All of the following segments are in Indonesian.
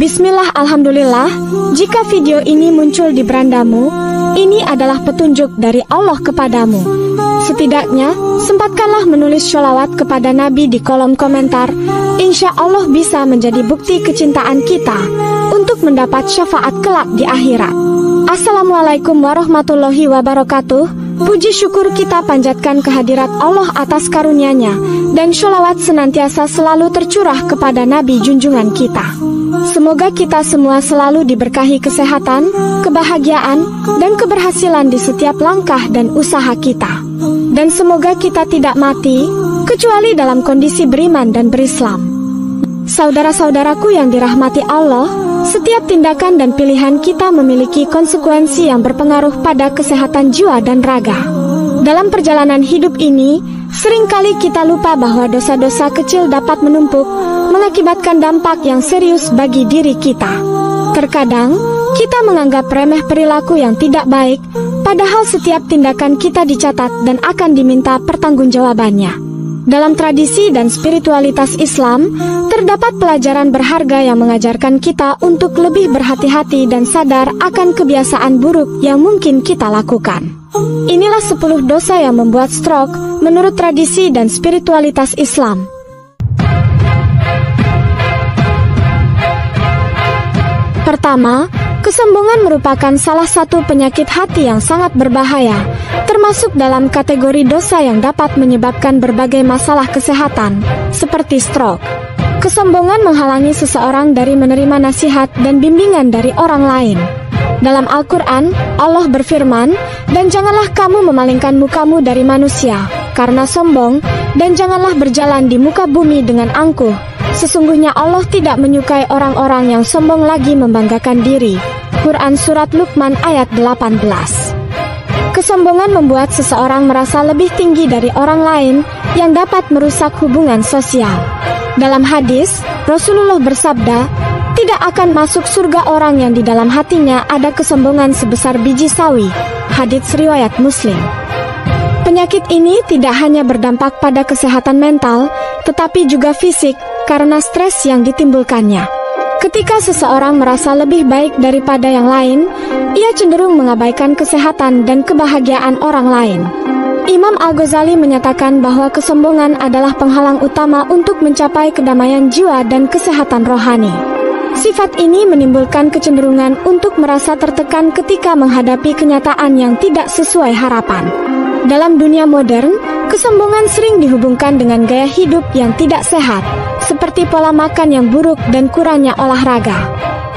Bismillah Alhamdulillah, jika video ini muncul di berandamu, ini adalah petunjuk dari Allah kepadamu. Setidaknya, sempatkanlah menulis sholawat kepada Nabi di kolom komentar, insya Allah bisa menjadi bukti kecintaan kita untuk mendapat syafaat kelak di akhirat. Assalamualaikum warahmatullahi wabarakatuh. Puji syukur kita panjatkan kehadirat Allah atas karunia-Nya dan sholawat senantiasa selalu tercurah kepada Nabi junjungan kita. Semoga kita semua selalu diberkahi kesehatan, kebahagiaan, dan keberhasilan di setiap langkah dan usaha kita. Dan semoga kita tidak mati, kecuali dalam kondisi beriman dan berislam. Saudara-saudaraku yang dirahmati Allah, setiap tindakan dan pilihan kita memiliki konsekuensi yang berpengaruh pada kesehatan jiwa dan raga. Dalam perjalanan hidup ini, seringkali kita lupa bahwa dosa-dosa kecil dapat menumpuk, mengakibatkan dampak yang serius bagi diri kita. Terkadang, kita menganggap remeh perilaku yang tidak baik, padahal setiap tindakan kita dicatat dan akan diminta pertanggungjawabannya. Dalam tradisi dan spiritualitas Islam, Terdapat pelajaran berharga yang mengajarkan kita untuk lebih berhati-hati dan sadar akan kebiasaan buruk yang mungkin kita lakukan. Inilah 10 dosa yang membuat stroke menurut tradisi dan spiritualitas Islam. Pertama, kesombongan merupakan salah satu penyakit hati yang sangat berbahaya, termasuk dalam kategori dosa yang dapat menyebabkan berbagai masalah kesehatan, seperti stroke. Kesombongan menghalangi seseorang dari menerima nasihat dan bimbingan dari orang lain. Dalam Al-Quran, Allah berfirman, "Dan janganlah kamu memalingkan mukamu dari manusia, karena sombong, dan janganlah berjalan di muka bumi dengan angkuh. Sesungguhnya Allah tidak menyukai orang-orang yang sombong lagi membanggakan diri." Quran Surat Luqman ayat 18 Kesombongan membuat seseorang merasa lebih tinggi dari orang lain yang dapat merusak hubungan sosial. Dalam hadis, Rasulullah bersabda, tidak akan masuk surga orang yang di dalam hatinya ada kesombongan sebesar biji sawi. Hadits riwayat Muslim. Penyakit ini tidak hanya berdampak pada kesehatan mental, tetapi juga fisik karena stres yang ditimbulkannya. Ketika seseorang merasa lebih baik daripada yang lain, ia cenderung mengabaikan kesehatan dan kebahagiaan orang lain imam Al-Ghazali menyatakan bahwa kesombongan adalah penghalang utama untuk mencapai kedamaian jiwa dan kesehatan rohani. Sifat ini menimbulkan kecenderungan untuk merasa tertekan ketika menghadapi kenyataan yang tidak sesuai harapan. Dalam dunia modern, kesombongan sering dihubungkan dengan gaya hidup yang tidak sehat, seperti pola makan yang buruk dan kurangnya olahraga.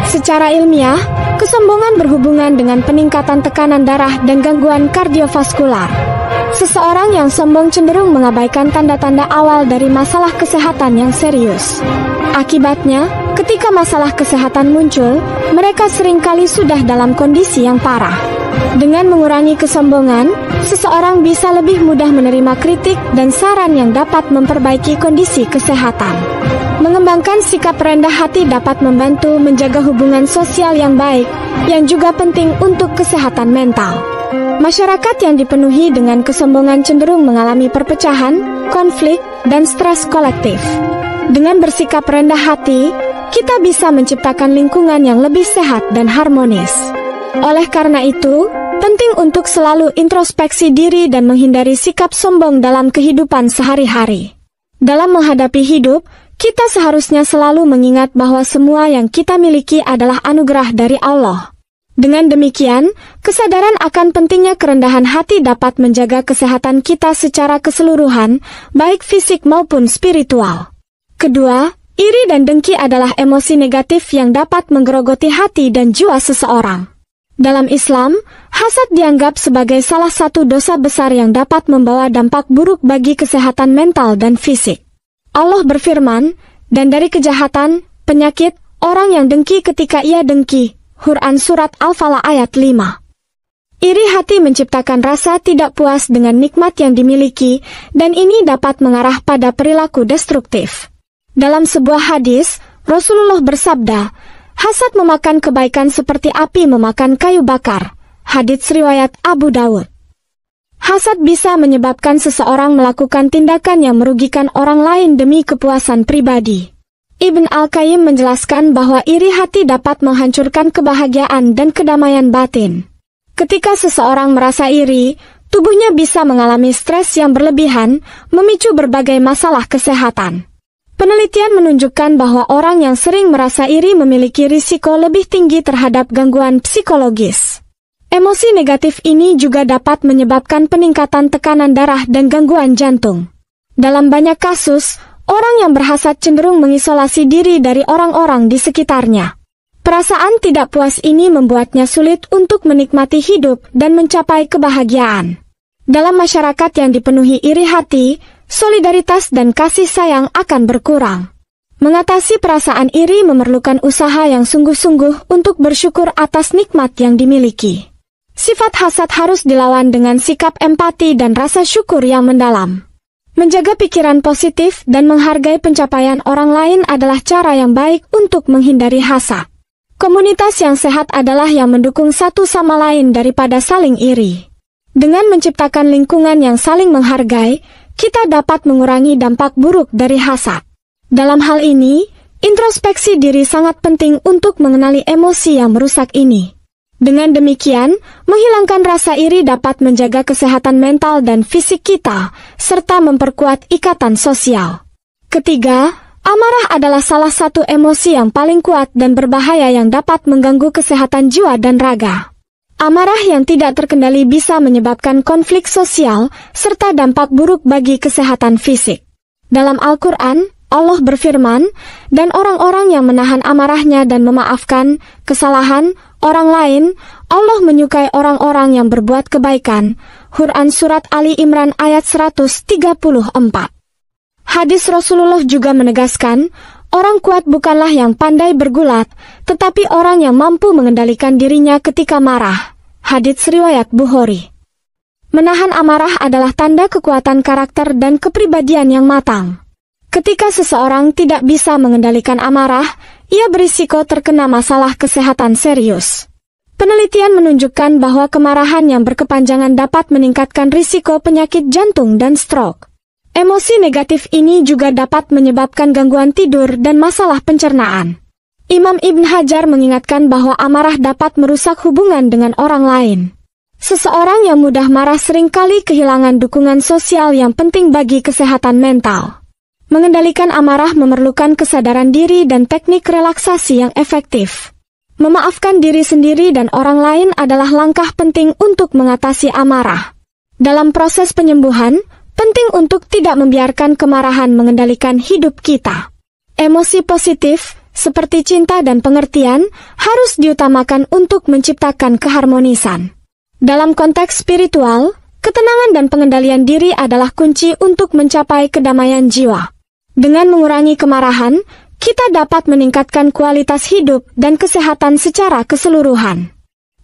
Secara ilmiah, kesombongan berhubungan dengan peningkatan tekanan darah dan gangguan kardiovaskular. Seseorang yang sombong cenderung mengabaikan tanda-tanda awal dari masalah kesehatan yang serius. Akibatnya, ketika masalah kesehatan muncul, mereka seringkali sudah dalam kondisi yang parah. Dengan mengurangi kesombongan, seseorang bisa lebih mudah menerima kritik dan saran yang dapat memperbaiki kondisi kesehatan. Mengembangkan sikap rendah hati dapat membantu menjaga hubungan sosial yang baik, yang juga penting untuk kesehatan mental. Masyarakat yang dipenuhi dengan kesombongan cenderung mengalami perpecahan, konflik, dan stres kolektif. Dengan bersikap rendah hati, kita bisa menciptakan lingkungan yang lebih sehat dan harmonis. Oleh karena itu, penting untuk selalu introspeksi diri dan menghindari sikap sombong dalam kehidupan sehari-hari. Dalam menghadapi hidup, kita seharusnya selalu mengingat bahwa semua yang kita miliki adalah anugerah dari Allah. Dengan demikian, kesadaran akan pentingnya kerendahan hati dapat menjaga kesehatan kita secara keseluruhan, baik fisik maupun spiritual. Kedua, iri dan dengki adalah emosi negatif yang dapat menggerogoti hati dan jiwa seseorang. Dalam Islam, hasad dianggap sebagai salah satu dosa besar yang dapat membawa dampak buruk bagi kesehatan mental dan fisik. Allah berfirman, "Dan dari kejahatan, penyakit, orang yang dengki ketika ia dengki, Quran Surat al falaq ayat 5. Iri hati menciptakan rasa tidak puas dengan nikmat yang dimiliki, dan ini dapat mengarah pada perilaku destruktif. Dalam sebuah hadis, Rasulullah bersabda, Hasad memakan kebaikan seperti api memakan kayu bakar. Hadits riwayat Abu Dawud. Hasad bisa menyebabkan seseorang melakukan tindakan yang merugikan orang lain demi kepuasan pribadi. Ibn Al-Qayyim menjelaskan bahwa iri hati dapat menghancurkan kebahagiaan dan kedamaian batin. Ketika seseorang merasa iri, tubuhnya bisa mengalami stres yang berlebihan, memicu berbagai masalah kesehatan. Penelitian menunjukkan bahwa orang yang sering merasa iri memiliki risiko lebih tinggi terhadap gangguan psikologis. Emosi negatif ini juga dapat menyebabkan peningkatan tekanan darah dan gangguan jantung. Dalam banyak kasus, Orang yang berhasad cenderung mengisolasi diri dari orang-orang di sekitarnya. Perasaan tidak puas ini membuatnya sulit untuk menikmati hidup dan mencapai kebahagiaan. Dalam masyarakat yang dipenuhi iri hati, solidaritas dan kasih sayang akan berkurang. Mengatasi perasaan iri memerlukan usaha yang sungguh-sungguh untuk bersyukur atas nikmat yang dimiliki. Sifat hasad harus dilawan dengan sikap empati dan rasa syukur yang mendalam. Menjaga pikiran positif dan menghargai pencapaian orang lain adalah cara yang baik untuk menghindari hasad. Komunitas yang sehat adalah yang mendukung satu sama lain daripada saling iri. Dengan menciptakan lingkungan yang saling menghargai, kita dapat mengurangi dampak buruk dari hasad. Dalam hal ini, introspeksi diri sangat penting untuk mengenali emosi yang merusak ini. Dengan demikian, menghilangkan rasa iri dapat menjaga kesehatan mental dan fisik kita, serta memperkuat ikatan sosial. Ketiga, amarah adalah salah satu emosi yang paling kuat dan berbahaya yang dapat mengganggu kesehatan jiwa dan raga. Amarah yang tidak terkendali bisa menyebabkan konflik sosial serta dampak buruk bagi kesehatan fisik. Dalam Al-Quran, Allah berfirman, "Dan orang-orang yang menahan amarahnya dan memaafkan kesalahan orang lain, Allah menyukai orang-orang yang berbuat kebaikan." Quran Surat Ali Imran ayat 134 Hadis Rasulullah juga menegaskan, orang kuat bukanlah yang pandai bergulat, tetapi orang yang mampu mengendalikan dirinya ketika marah. Hadis Riwayat Bukhari Menahan amarah adalah tanda kekuatan karakter dan kepribadian yang matang. Ketika seseorang tidak bisa mengendalikan amarah, ia berisiko terkena masalah kesehatan serius. Penelitian menunjukkan bahwa kemarahan yang berkepanjangan dapat meningkatkan risiko penyakit jantung dan stroke. Emosi negatif ini juga dapat menyebabkan gangguan tidur dan masalah pencernaan. Imam Ibn Hajar mengingatkan bahwa amarah dapat merusak hubungan dengan orang lain. Seseorang yang mudah marah seringkali kehilangan dukungan sosial yang penting bagi kesehatan mental. Mengendalikan amarah memerlukan kesadaran diri dan teknik relaksasi yang efektif. Memaafkan diri sendiri dan orang lain adalah langkah penting untuk mengatasi amarah. Dalam proses penyembuhan, penting untuk tidak membiarkan kemarahan mengendalikan hidup kita. Emosi positif, seperti cinta dan pengertian, harus diutamakan untuk menciptakan keharmonisan. Dalam konteks spiritual, ketenangan dan pengendalian diri adalah kunci untuk mencapai kedamaian jiwa. Dengan mengurangi kemarahan, kita dapat meningkatkan kualitas hidup dan kesehatan secara keseluruhan.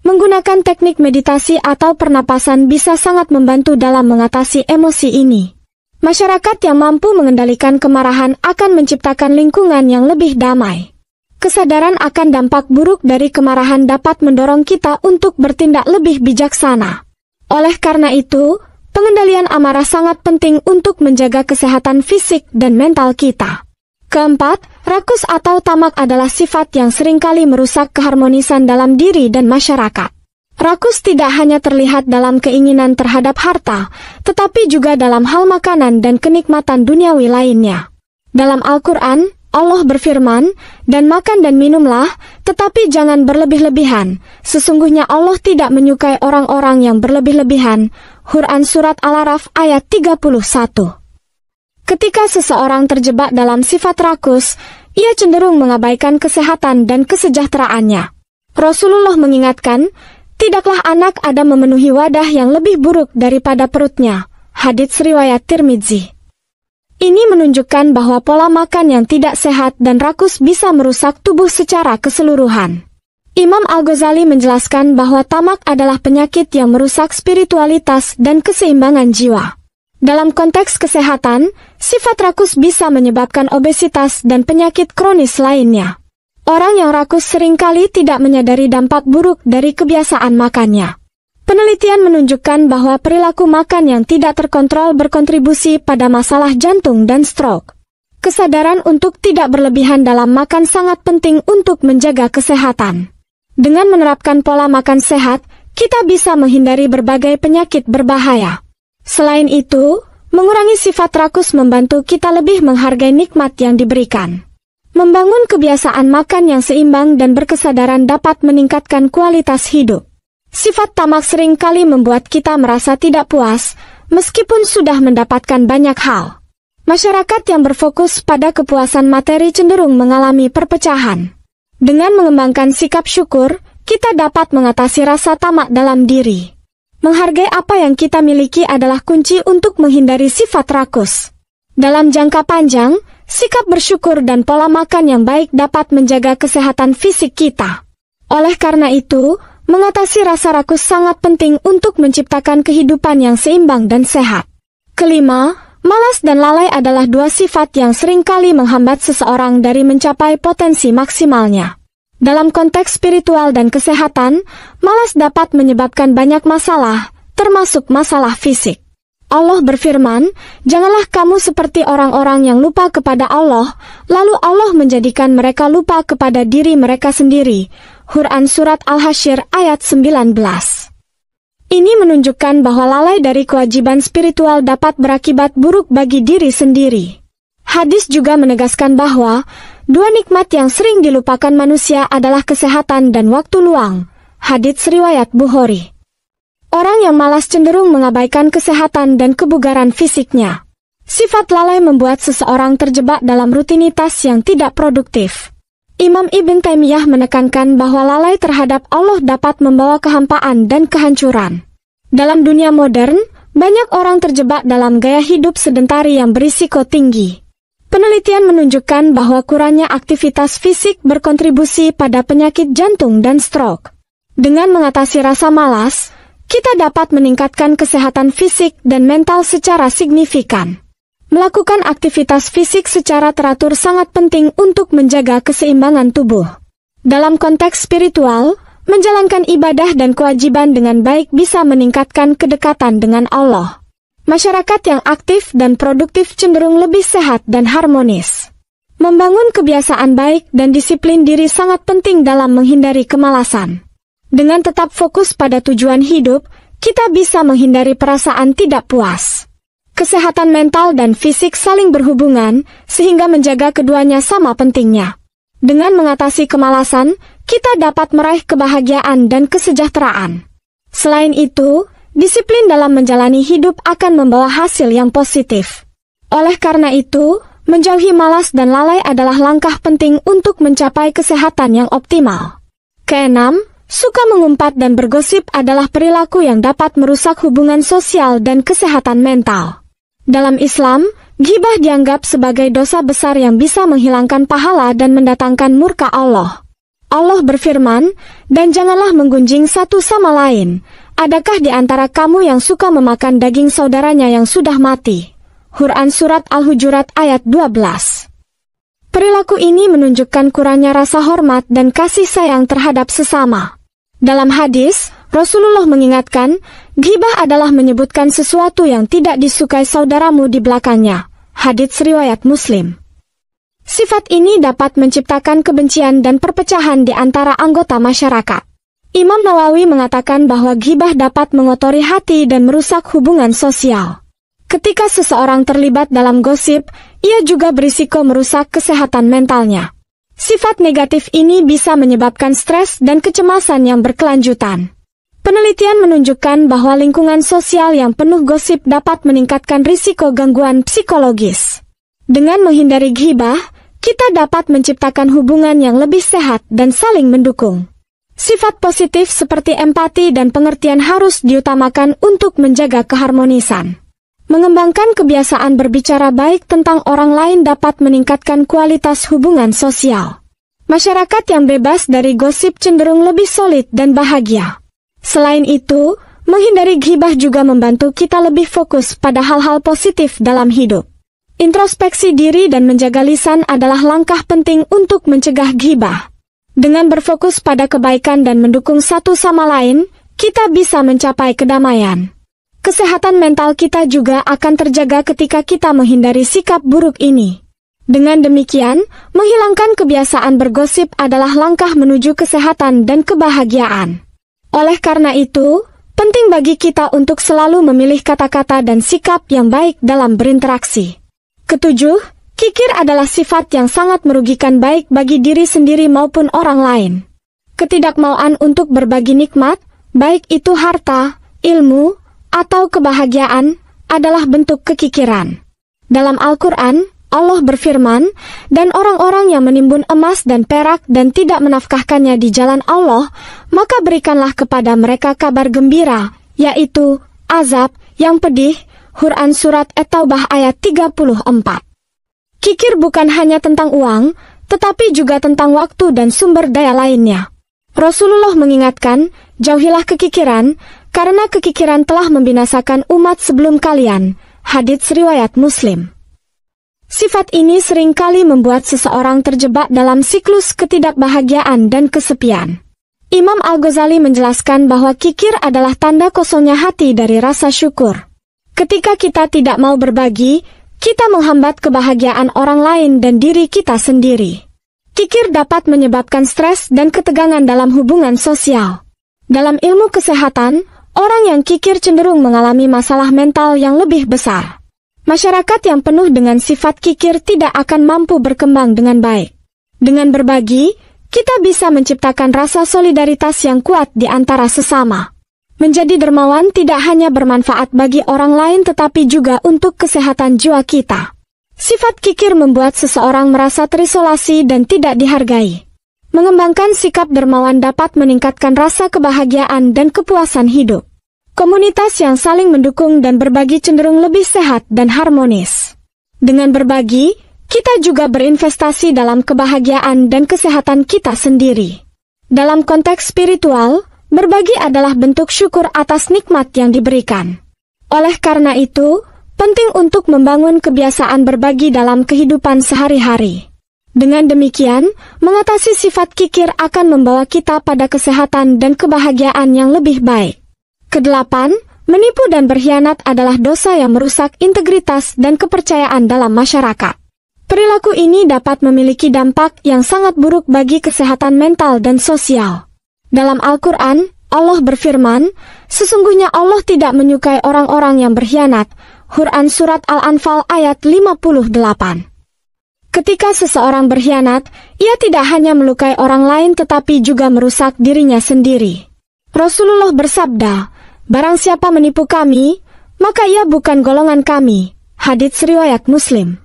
Menggunakan teknik meditasi atau pernapasan bisa sangat membantu dalam mengatasi emosi ini. Masyarakat yang mampu mengendalikan kemarahan akan menciptakan lingkungan yang lebih damai. Kesadaran akan dampak buruk dari kemarahan dapat mendorong kita untuk bertindak lebih bijaksana. Oleh karena itu, Pengendalian amarah sangat penting untuk menjaga kesehatan fisik dan mental kita. Keempat, rakus atau tamak adalah sifat yang seringkali merusak keharmonisan dalam diri dan masyarakat. Rakus tidak hanya terlihat dalam keinginan terhadap harta, tetapi juga dalam hal makanan dan kenikmatan duniawi lainnya. Dalam Al-Quran, Allah berfirman, dan makan dan minumlah, tetapi jangan berlebih-lebihan, sesungguhnya Allah tidak menyukai orang-orang yang berlebih-lebihan. Quran Surat Al-Araf ayat 31 Ketika seseorang terjebak dalam sifat rakus, ia cenderung mengabaikan kesehatan dan kesejahteraannya. Rasulullah mengingatkan, tidaklah anak ada memenuhi wadah yang lebih buruk daripada perutnya. Hadits riwayat Tirmidzi. Ini menunjukkan bahwa pola makan yang tidak sehat dan rakus bisa merusak tubuh secara keseluruhan. Imam Al-Ghazali menjelaskan bahwa tamak adalah penyakit yang merusak spiritualitas dan keseimbangan jiwa. Dalam konteks kesehatan, sifat rakus bisa menyebabkan obesitas dan penyakit kronis lainnya. Orang yang rakus seringkali tidak menyadari dampak buruk dari kebiasaan makannya. Penelitian menunjukkan bahwa perilaku makan yang tidak terkontrol berkontribusi pada masalah jantung dan stroke. Kesadaran untuk tidak berlebihan dalam makan sangat penting untuk menjaga kesehatan. Dengan menerapkan pola makan sehat, kita bisa menghindari berbagai penyakit berbahaya. Selain itu, mengurangi sifat rakus membantu kita lebih menghargai nikmat yang diberikan. Membangun kebiasaan makan yang seimbang dan berkesadaran dapat meningkatkan kualitas hidup. Sifat tamak seringkali membuat kita merasa tidak puas, meskipun sudah mendapatkan banyak hal. Masyarakat yang berfokus pada kepuasan materi cenderung mengalami perpecahan. Dengan mengembangkan sikap syukur, kita dapat mengatasi rasa tamak dalam diri. Menghargai apa yang kita miliki adalah kunci untuk menghindari sifat rakus. Dalam jangka panjang, sikap bersyukur dan pola makan yang baik dapat menjaga kesehatan fisik kita. Oleh karena itu, Mengatasi rasa rakus sangat penting untuk menciptakan kehidupan yang seimbang dan sehat. Kelima, malas dan lalai adalah dua sifat yang seringkali menghambat seseorang dari mencapai potensi maksimalnya. Dalam konteks spiritual dan kesehatan, malas dapat menyebabkan banyak masalah, termasuk masalah fisik. Allah berfirman, "Janganlah kamu seperti orang-orang yang lupa kepada Allah, lalu Allah menjadikan mereka lupa kepada diri mereka sendiri." Quran Surat Al-Hashir ayat 19. Ini menunjukkan bahwa lalai dari kewajiban spiritual dapat berakibat buruk bagi diri sendiri. Hadis juga menegaskan bahwa dua nikmat yang sering dilupakan manusia adalah kesehatan dan waktu luang. Hadits riwayat Bukhari. Orang yang malas cenderung mengabaikan kesehatan dan kebugaran fisiknya. Sifat lalai membuat seseorang terjebak dalam rutinitas yang tidak produktif. Imam Ibn Taimiyah menekankan bahwa lalai terhadap Allah dapat membawa kehampaan dan kehancuran. Dalam dunia modern, banyak orang terjebak dalam gaya hidup sedentari yang berisiko tinggi. Penelitian menunjukkan bahwa kurangnya aktivitas fisik berkontribusi pada penyakit jantung dan stroke. Dengan mengatasi rasa malas, kita dapat meningkatkan kesehatan fisik dan mental secara signifikan. Melakukan aktivitas fisik secara teratur sangat penting untuk menjaga keseimbangan tubuh. Dalam konteks spiritual, menjalankan ibadah dan kewajiban dengan baik bisa meningkatkan kedekatan dengan Allah. Masyarakat yang aktif dan produktif cenderung lebih sehat dan harmonis. Membangun kebiasaan baik dan disiplin diri sangat penting dalam menghindari kemalasan. Dengan tetap fokus pada tujuan hidup, kita bisa menghindari perasaan tidak puas kesehatan mental dan fisik saling berhubungan, sehingga menjaga keduanya sama pentingnya. Dengan mengatasi kemalasan, kita dapat meraih kebahagiaan dan kesejahteraan. Selain itu, disiplin dalam menjalani hidup akan membawa hasil yang positif. Oleh karena itu, menjauhi malas dan lalai adalah langkah penting untuk mencapai kesehatan yang optimal. Keenam, Suka mengumpat dan bergosip adalah perilaku yang dapat merusak hubungan sosial dan kesehatan mental. Dalam Islam, gibah dianggap sebagai dosa besar yang bisa menghilangkan pahala dan mendatangkan murka Allah. Allah berfirman, "Dan janganlah menggunjing satu sama lain. Adakah di antara kamu yang suka memakan daging saudaranya yang sudah mati?" Quran Surat Al-Hujurat ayat 12 Perilaku ini menunjukkan kurangnya rasa hormat dan kasih sayang terhadap sesama. Dalam hadis, Rasulullah mengingatkan, Gibah adalah menyebutkan sesuatu yang tidak disukai saudaramu di belakangnya. Hadits riwayat Muslim. Sifat ini dapat menciptakan kebencian dan perpecahan di antara anggota masyarakat. Imam Nawawi mengatakan bahwa gibah dapat mengotori hati dan merusak hubungan sosial. Ketika seseorang terlibat dalam gosip, ia juga berisiko merusak kesehatan mentalnya. Sifat negatif ini bisa menyebabkan stres dan kecemasan yang berkelanjutan. Penelitian menunjukkan bahwa lingkungan sosial yang penuh gosip dapat meningkatkan risiko gangguan psikologis. Dengan menghindari ghibah, kita dapat menciptakan hubungan yang lebih sehat dan saling mendukung. Sifat positif seperti empati dan pengertian harus diutamakan untuk menjaga keharmonisan. Mengembangkan kebiasaan berbicara baik tentang orang lain dapat meningkatkan kualitas hubungan sosial. Masyarakat yang bebas dari gosip cenderung lebih solid dan bahagia. Selain itu, menghindari ghibah juga membantu kita lebih fokus pada hal-hal positif dalam hidup. Introspeksi diri dan menjaga lisan adalah langkah penting untuk mencegah ghibah. Dengan berfokus pada kebaikan dan mendukung satu sama lain, kita bisa mencapai kedamaian. Kesehatan mental kita juga akan terjaga ketika kita menghindari sikap buruk ini. Dengan demikian, menghilangkan kebiasaan bergosip adalah langkah menuju kesehatan dan kebahagiaan. Oleh karena itu, penting bagi kita untuk selalu memilih kata-kata dan sikap yang baik dalam berinteraksi. Ketujuh, kikir adalah sifat yang sangat merugikan baik bagi diri sendiri maupun orang lain. Ketidakmauan untuk berbagi nikmat, baik itu harta, ilmu, atau kebahagiaan, adalah bentuk kekikiran. Dalam Al-Quran, Allah berfirman, "Dan orang-orang yang menimbun emas dan perak dan tidak menafkahkannya di jalan Allah, maka berikanlah kepada mereka kabar gembira, yaitu azab yang pedih." Quran Surat At-Taubah ayat 34. Kikir bukan hanya tentang uang, tetapi juga tentang waktu dan sumber daya lainnya. Rasulullah mengingatkan, jauhilah kekikiran, karena kekikiran telah membinasakan umat sebelum kalian. Hadits Riwayat Muslim Sifat ini seringkali membuat seseorang terjebak dalam siklus ketidakbahagiaan dan kesepian. Imam Al-Ghazali menjelaskan bahwa kikir adalah tanda kosongnya hati dari rasa syukur. Ketika kita tidak mau berbagi, kita menghambat kebahagiaan orang lain dan diri kita sendiri. Kikir dapat menyebabkan stres dan ketegangan dalam hubungan sosial. Dalam ilmu kesehatan, orang yang kikir cenderung mengalami masalah mental yang lebih besar. Masyarakat yang penuh dengan sifat kikir tidak akan mampu berkembang dengan baik. Dengan berbagi, kita bisa menciptakan rasa solidaritas yang kuat di antara sesama. Menjadi dermawan tidak hanya bermanfaat bagi orang lain tetapi juga untuk kesehatan jiwa kita. Sifat kikir membuat seseorang merasa terisolasi dan tidak dihargai. Mengembangkan sikap dermawan dapat meningkatkan rasa kebahagiaan dan kepuasan hidup. Komunitas yang saling mendukung dan berbagi cenderung lebih sehat dan harmonis. Dengan berbagi, kita juga berinvestasi dalam kebahagiaan dan kesehatan kita sendiri. Dalam konteks spiritual, berbagi adalah bentuk syukur atas nikmat yang diberikan. Oleh karena itu, penting untuk membangun kebiasaan berbagi dalam kehidupan sehari-hari. Dengan demikian, mengatasi sifat kikir akan membawa kita pada kesehatan dan kebahagiaan yang lebih baik. Kedelapan, menipu dan berkhianat adalah dosa yang merusak integritas dan kepercayaan dalam masyarakat. Perilaku ini dapat memiliki dampak yang sangat buruk bagi kesehatan mental dan sosial. Dalam Al-Quran, Allah berfirman, Sesungguhnya Allah tidak menyukai orang-orang yang berkhianat. Quran Surat Al-Anfal ayat 58 Ketika seseorang berkhianat, ia tidak hanya melukai orang lain tetapi juga merusak dirinya sendiri. Rasulullah bersabda, Barang siapa menipu kami, maka ia bukan golongan kami. Hadits riwayat Muslim.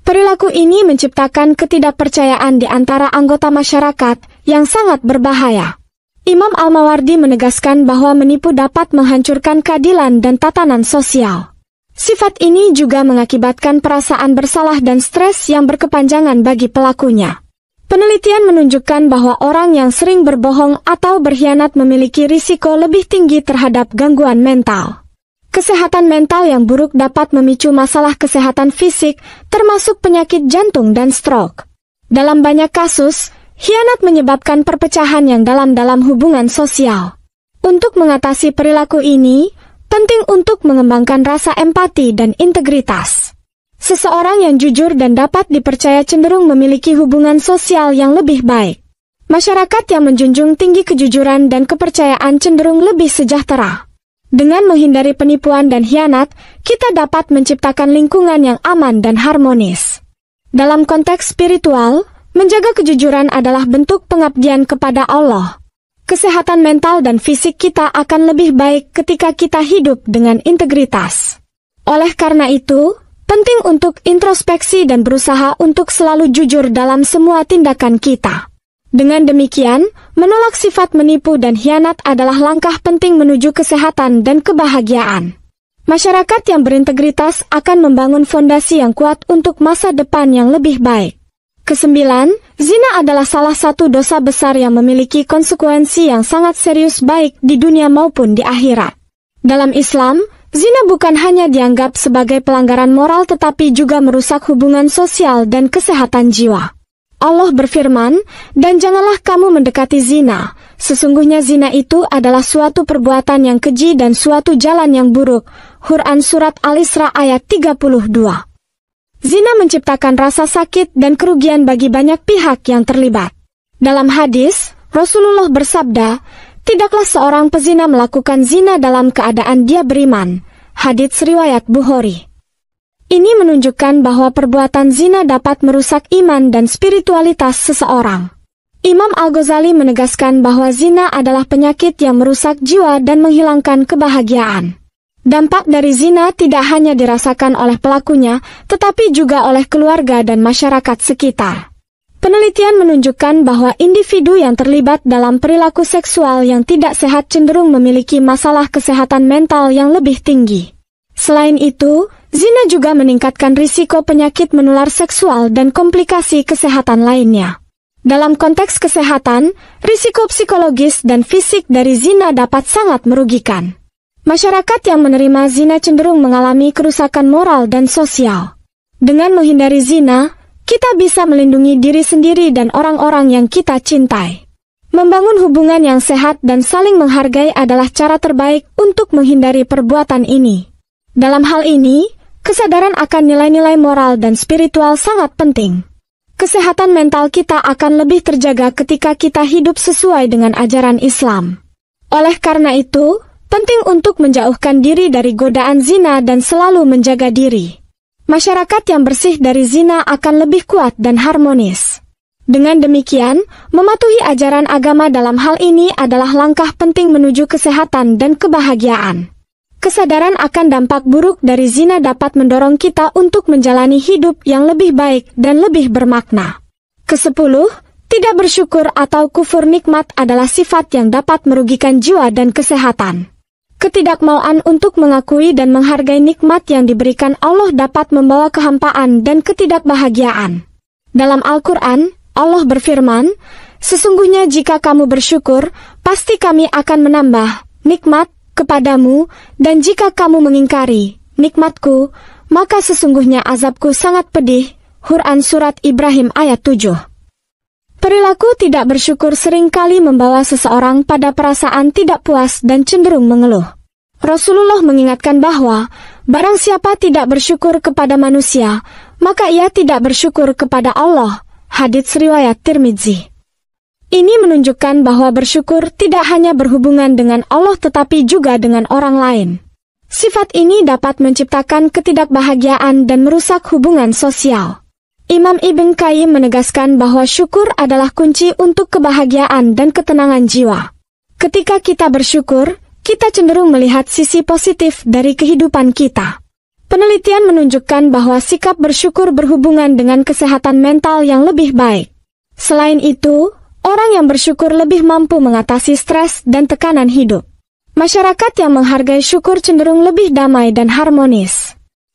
Perilaku ini menciptakan ketidakpercayaan di antara anggota masyarakat yang sangat berbahaya. Imam Al-Mawardi menegaskan bahwa menipu dapat menghancurkan keadilan dan tatanan sosial. Sifat ini juga mengakibatkan perasaan bersalah dan stres yang berkepanjangan bagi pelakunya. Penelitian menunjukkan bahwa orang yang sering berbohong atau berkhianat memiliki risiko lebih tinggi terhadap gangguan mental. Kesehatan mental yang buruk dapat memicu masalah kesehatan fisik, termasuk penyakit jantung dan stroke. Dalam banyak kasus, khianat menyebabkan perpecahan yang dalam dalam hubungan sosial. Untuk mengatasi perilaku ini, penting untuk mengembangkan rasa empati dan integritas. Seseorang yang jujur dan dapat dipercaya cenderung memiliki hubungan sosial yang lebih baik. Masyarakat yang menjunjung tinggi kejujuran dan kepercayaan cenderung lebih sejahtera. Dengan menghindari penipuan dan hianat, kita dapat menciptakan lingkungan yang aman dan harmonis. Dalam konteks spiritual, menjaga kejujuran adalah bentuk pengabdian kepada Allah. Kesehatan mental dan fisik kita akan lebih baik ketika kita hidup dengan integritas. Oleh karena itu, Penting untuk introspeksi dan berusaha untuk selalu jujur dalam semua tindakan kita. Dengan demikian, menolak sifat menipu dan hianat adalah langkah penting menuju kesehatan dan kebahagiaan. Masyarakat yang berintegritas akan membangun fondasi yang kuat untuk masa depan yang lebih baik. Kesembilan, zina adalah salah satu dosa besar yang memiliki konsekuensi yang sangat serius baik di dunia maupun di akhirat. Dalam Islam, Zina bukan hanya dianggap sebagai pelanggaran moral tetapi juga merusak hubungan sosial dan kesehatan jiwa. Allah berfirman, dan janganlah kamu mendekati zina. Sesungguhnya zina itu adalah suatu perbuatan yang keji dan suatu jalan yang buruk. Quran Surat Al-Isra ayat 32 Zina menciptakan rasa sakit dan kerugian bagi banyak pihak yang terlibat. Dalam hadis, Rasulullah bersabda, Tidaklah seorang pezina melakukan zina dalam keadaan dia beriman, Hadits Riwayat Bukhari Ini menunjukkan bahwa perbuatan zina dapat merusak iman dan spiritualitas seseorang. Imam Al-Ghazali menegaskan bahwa zina adalah penyakit yang merusak jiwa dan menghilangkan kebahagiaan. Dampak dari zina tidak hanya dirasakan oleh pelakunya, tetapi juga oleh keluarga dan masyarakat sekitar. Penelitian menunjukkan bahwa individu yang terlibat dalam perilaku seksual yang tidak sehat cenderung memiliki masalah kesehatan mental yang lebih tinggi. Selain itu, zina juga meningkatkan risiko penyakit menular seksual dan komplikasi kesehatan lainnya. Dalam konteks kesehatan, risiko psikologis dan fisik dari zina dapat sangat merugikan. Masyarakat yang menerima zina cenderung mengalami kerusakan moral dan sosial. Dengan menghindari zina, kita bisa melindungi diri sendiri dan orang-orang yang kita cintai. Membangun hubungan yang sehat dan saling menghargai adalah cara terbaik untuk menghindari perbuatan ini. Dalam hal ini, kesadaran akan nilai-nilai moral dan spiritual sangat penting. Kesehatan mental kita akan lebih terjaga ketika kita hidup sesuai dengan ajaran Islam. Oleh karena itu, penting untuk menjauhkan diri dari godaan zina dan selalu menjaga diri masyarakat yang bersih dari zina akan lebih kuat dan harmonis. Dengan demikian, mematuhi ajaran agama dalam hal ini adalah langkah penting menuju kesehatan dan kebahagiaan. Kesadaran akan dampak buruk dari zina dapat mendorong kita untuk menjalani hidup yang lebih baik dan lebih bermakna. Kesepuluh, tidak bersyukur atau kufur nikmat adalah sifat yang dapat merugikan jiwa dan kesehatan. Ketidakmauan untuk mengakui dan menghargai nikmat yang diberikan Allah dapat membawa kehampaan dan ketidakbahagiaan. Dalam Al-Quran, Allah berfirman, Sesungguhnya jika kamu bersyukur, pasti kami akan menambah nikmat kepadamu, dan jika kamu mengingkari nikmatku, maka sesungguhnya azabku sangat pedih. Quran Surat Ibrahim ayat 7 Perilaku tidak bersyukur seringkali membawa seseorang pada perasaan tidak puas dan cenderung mengeluh. Rasulullah mengingatkan bahwa barang siapa tidak bersyukur kepada manusia, maka ia tidak bersyukur kepada Allah. Hadits riwayat Tirmidzi. Ini menunjukkan bahwa bersyukur tidak hanya berhubungan dengan Allah tetapi juga dengan orang lain. Sifat ini dapat menciptakan ketidakbahagiaan dan merusak hubungan sosial. Imam Ibn Qayyim menegaskan bahwa syukur adalah kunci untuk kebahagiaan dan ketenangan jiwa. Ketika kita bersyukur, kita cenderung melihat sisi positif dari kehidupan kita. Penelitian menunjukkan bahwa sikap bersyukur berhubungan dengan kesehatan mental yang lebih baik. Selain itu, orang yang bersyukur lebih mampu mengatasi stres dan tekanan hidup. Masyarakat yang menghargai syukur cenderung lebih damai dan harmonis.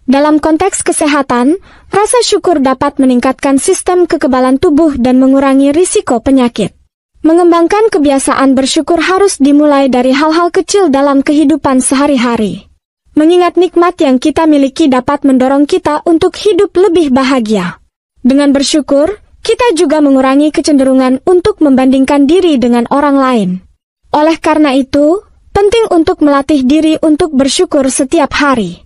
Dalam konteks kesehatan, rasa syukur dapat meningkatkan sistem kekebalan tubuh dan mengurangi risiko penyakit. Mengembangkan kebiasaan bersyukur harus dimulai dari hal-hal kecil dalam kehidupan sehari-hari. Mengingat nikmat yang kita miliki dapat mendorong kita untuk hidup lebih bahagia. Dengan bersyukur, kita juga mengurangi kecenderungan untuk membandingkan diri dengan orang lain. Oleh karena itu, penting untuk melatih diri untuk bersyukur setiap hari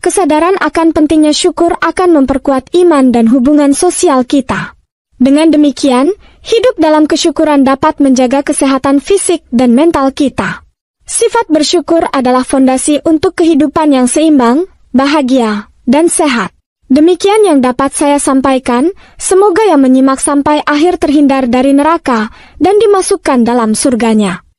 kesadaran akan pentingnya syukur akan memperkuat iman dan hubungan sosial kita. Dengan demikian, hidup dalam kesyukuran dapat menjaga kesehatan fisik dan mental kita. Sifat bersyukur adalah fondasi untuk kehidupan yang seimbang, bahagia, dan sehat. Demikian yang dapat saya sampaikan, semoga yang menyimak sampai akhir terhindar dari neraka dan dimasukkan dalam surganya.